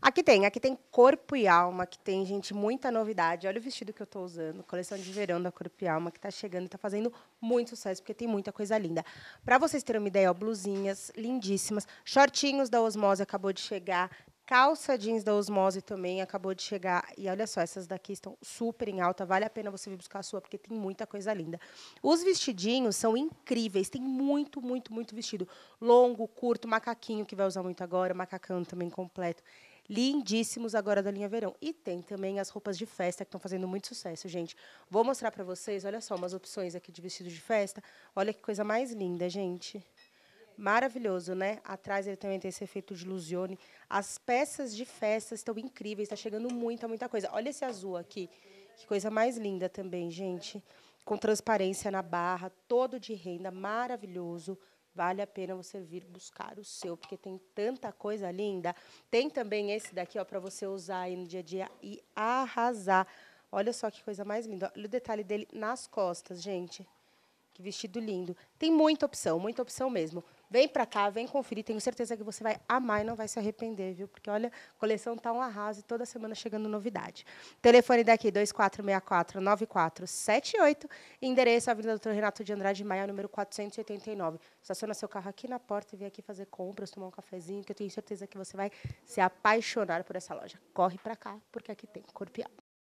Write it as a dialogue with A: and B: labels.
A: Aqui tem, aqui tem corpo e alma, que tem, gente, muita novidade. Olha o vestido que eu estou usando, coleção de verão da Corpo e Alma, que está chegando e está fazendo muito sucesso, porque tem muita coisa linda. Para vocês terem uma ideia, ó, blusinhas lindíssimas, shortinhos da Osmose acabou de chegar, Calça jeans da Osmose também acabou de chegar. E olha só, essas daqui estão super em alta. Vale a pena você vir buscar a sua, porque tem muita coisa linda. Os vestidinhos são incríveis. Tem muito, muito, muito vestido. Longo, curto, macaquinho, que vai usar muito agora. Macacão também completo lindíssimos agora da linha verão. E tem também as roupas de festa que estão fazendo muito sucesso, gente. Vou mostrar para vocês, olha só, umas opções aqui de vestido de festa. Olha que coisa mais linda, gente maravilhoso, né? Atrás ele também tem esse efeito de ilusione. As peças de festa estão incríveis, está chegando muita, muita coisa. Olha esse azul aqui, que coisa mais linda também, gente. Com transparência na barra, todo de renda, maravilhoso. Vale a pena você vir buscar o seu, porque tem tanta coisa linda. Tem também esse daqui, ó, para você usar aí no dia a dia e arrasar. Olha só que coisa mais linda. Olha o detalhe dele nas costas, gente que vestido lindo. Tem muita opção, muita opção mesmo. Vem para cá, vem conferir, tenho certeza que você vai amar e não vai se arrepender, viu? Porque olha, a coleção está um arraso e toda semana chegando novidade. Telefone daqui 24649478, endereço Avenida Doutor Renato de Andrade Maia, número 489. Estaciona seu carro aqui na porta e vem aqui fazer compras, tomar um cafezinho, que eu tenho certeza que você vai se apaixonar por essa loja. Corre para cá, porque aqui tem Corpo